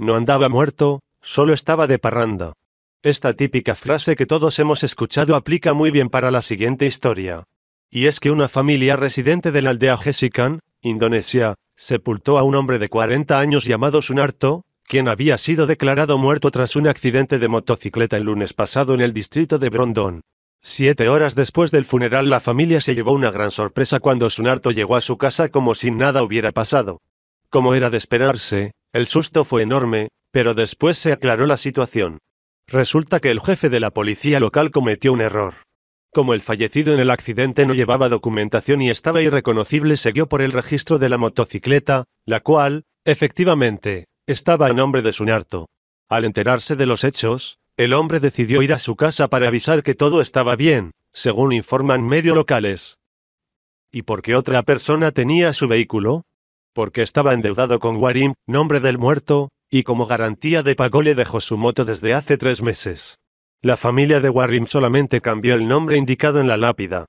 No andaba muerto, solo estaba de parranda. Esta típica frase que todos hemos escuchado aplica muy bien para la siguiente historia. Y es que una familia residente de la aldea Jessican, Indonesia, sepultó a un hombre de 40 años llamado Sunarto, quien había sido declarado muerto tras un accidente de motocicleta el lunes pasado en el distrito de Brondón. Siete horas después del funeral la familia se llevó una gran sorpresa cuando Sunarto llegó a su casa como si nada hubiera pasado. Como era de esperarse, el susto fue enorme, pero después se aclaró la situación. Resulta que el jefe de la policía local cometió un error. Como el fallecido en el accidente no llevaba documentación y estaba irreconocible, se guió por el registro de la motocicleta, la cual, efectivamente, estaba a nombre de Sunarto. Al enterarse de los hechos, el hombre decidió ir a su casa para avisar que todo estaba bien, según informan medios locales. ¿Y por qué otra persona tenía su vehículo? porque estaba endeudado con Warim, nombre del muerto, y como garantía de pago le dejó su moto desde hace tres meses. La familia de Warim solamente cambió el nombre indicado en la lápida,